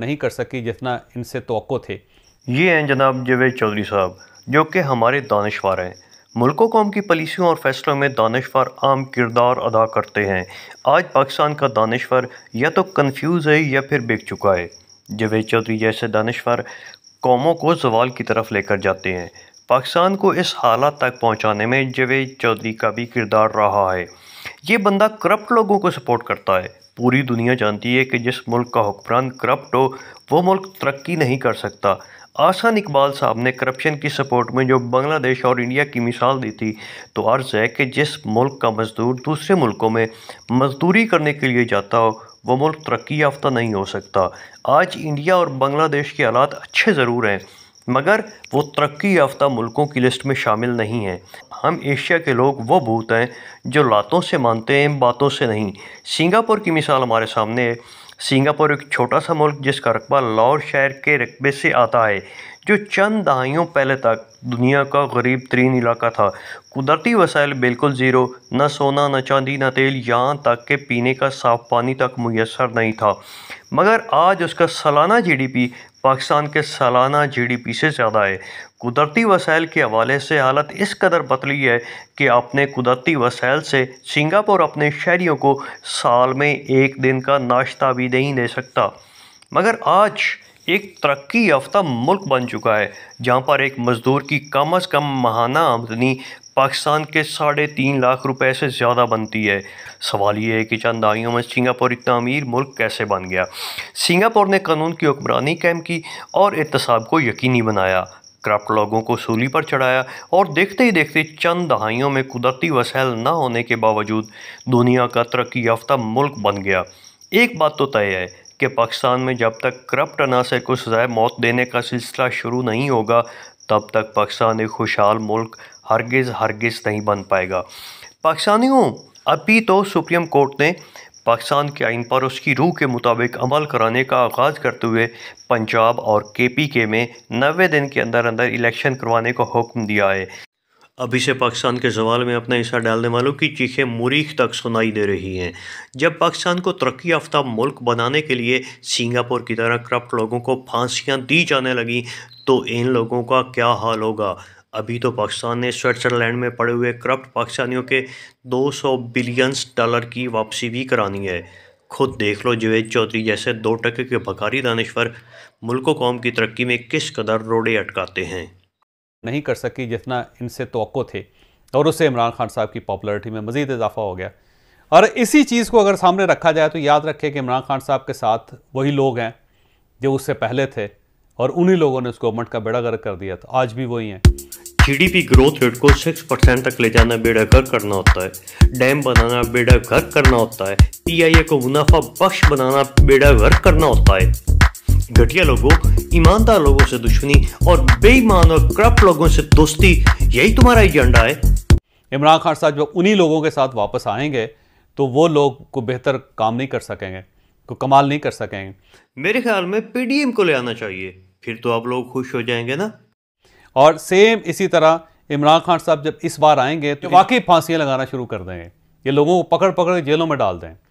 नहीं कर सकी जितना इनसे तो थे ये हैं जनाब जवेद चौधरी साहब जो कि हमारे दानशवार हैं मुल्कों कौम की पॉलिसियों और फैसलों में दानश्वर आम किरदार अदा करते हैं आज पाकिस्तान का दानश्वर या तो कन्फ्यूज़ है या फिर बिक चुका है जवेद चौधरी जैसे दानश्वर कौमों को जवाल की तरफ लेकर जाते हैं पाकिस्तान को इस हालात तक पहुंचाने में जवेद चौधरी का भी किरदार रहा है ये बंदा करप्ट लोगों को सपोर्ट करता है पूरी दुनिया जानती है कि जिस मुल्क का हुक्मरान करप्ट हो वो मुल्क तरक्की नहीं कर सकता आसान इकबाल साहब ने करप्शन की सपोर्ट में जो बांग्लादेश और इंडिया की मिसाल दी थी तो अर्ज़ है कि जिस मुल्क का मज़दूर दूसरे मुल्कों में मजदूरी करने के लिए जाता हो वो मुल्क तरक्की याफ्ता नहीं हो सकता आज इंडिया और बांग्लादेश के हालात अच्छे ज़रूर हैं मगर वो तरक्की याफ्ता मुल्कों की लिस्ट में शामिल नहीं हैं हम एशिया के लोग वो भूत हैं जो लातों से मानते हैं बातों से नहीं सिंगापुर की मिसाल हमारे सामने है सिंगापुर एक छोटा सा मुल्क जिसका रकबा लाहौर शहर के रकबे से आता है जो चंद दहाइयों पहले तक दुनिया का गरीब तरीन इलाका था कुदरती वसाइल बिल्कुल ज़ीरो न सोना न चांदी न तेल यहाँ तक के पीने का साफ पानी तक मैसर नहीं था मगर आज उसका सालाना जीडीपी पाकिस्तान के सालाना जीडीपी से ज़्यादा है कुदरती वसाइल के हवाले से हालत इस कदर बतली है कि अपने कुदरती वसाइल से सिंगापुर अपने शहरीों को साल में एक दिन का नाश्ता भी नहीं दे सकता मगर आज एक तरक्की याफ्ता मुल्क बन चुका है जहाँ पर एक मज़दूर की कम अज़ कम महाना आमदनी पाकिस्तान के साढ़े तीन लाख रुपए से ज़्यादा बनती है सवाल ये है कि चंद आइयों में सिंगापुर इतना अमीर मुल्क कैसे बन गया सिंगापुर ने कानून की हुक्मरानी कैम की और एहतसाब को यकीनी बनाया करप्ट लोगों को सूली पर चढ़ाया और देखते ही देखते चंद दहाइयों में कुदरती वसैल न होने के बावजूद दुनिया का तरक्की याफ्ता मुल्क बन गया एक बात तो तय है कि पाकिस्तान में जब तक करप्ट अनासर को सजाए मौत देने का सिलसिला शुरू नहीं होगा तब तक पाकिस्तान एक खुशहाल मुल्क हरगिज़ हरगिज़ नहीं बन पाएगा पाकिस्तानियों अभी तो सुप्रीम कोर्ट ने पाकिस्तान के आइन पर उसकी रूह के मुताबिक अमल कराने का आगाज़ करते हुए पंजाब और के पी के में नबे दिन के अंदर अंदर इलेक्शन करवाने का हुक्म दिया है अभी से पाकिस्तान के जवाल में अपना हिस्सा डालने वालों की चीखें मुरीख तक सुनाई दे रही हैं जब पाकिस्तान को तरक्की याफ्ता मुल्क बनाने के लिए सिंगापुर की तरह करप्ट लोगों को फांसियाँ दी जाने लगी तो इन लोगों का क्या हाल होगा अभी तो पाकिस्तान ने स्विट्ज़रलैंड में पड़े हुए करप्ट पाकिस्तानियों के 200 बिलियंस डॉलर की वापसी भी करानी है खुद देख लो जुवेद चौधरी जैसे दो टके के भकारी दानश्वर मुल्क कौम की तरक्की में किस कदर रोड़े अटकाते हैं नहीं कर सकी जितना इनसे तो थे और उससे इमरान खान साहब की पॉपुलरिटी में मज़ीद इजाफा हो गया और इसी चीज़ को अगर सामने रखा जाए तो याद रखें कि इमरान खान साहब के साथ वही लोग हैं जो उससे पहले थे और उन्हीं लोगों ने उस गवर्नमेंट का बेड़ा गर्क कर दिया था आज भी वही हैं जीडीपी ग्रोथ रेट को 6 परसेंट तक ले जाना बेड़ा घर करना होता है डैम बनाना बेड़ा घर करना होता है पीआईए को मुनाफा बख्श बनाना बेड़ा घर करना होता है घटिया लोगों ईमानदार लोगों से दुश्मनी और बेईमान और करप्ट लोगों से दोस्ती यही तुम्हारा एजेंडा है इमरान खान साहब जब उन्हीं लोगों के साथ वापस आएंगे तो वो लोग को बेहतर काम नहीं कर सकेंगे को कमाल नहीं कर सकेंगे मेरे ख्याल में पीडीएम को ले आना चाहिए फिर तो आप लोग खुश हो जाएंगे ना और सेम इसी तरह इमरान खान साहब जब इस बार आएंगे तो वाकई फांसियाँ लगाना शुरू कर देंगे ये लोगों को पकड़ पकड़ जेलों में डाल दें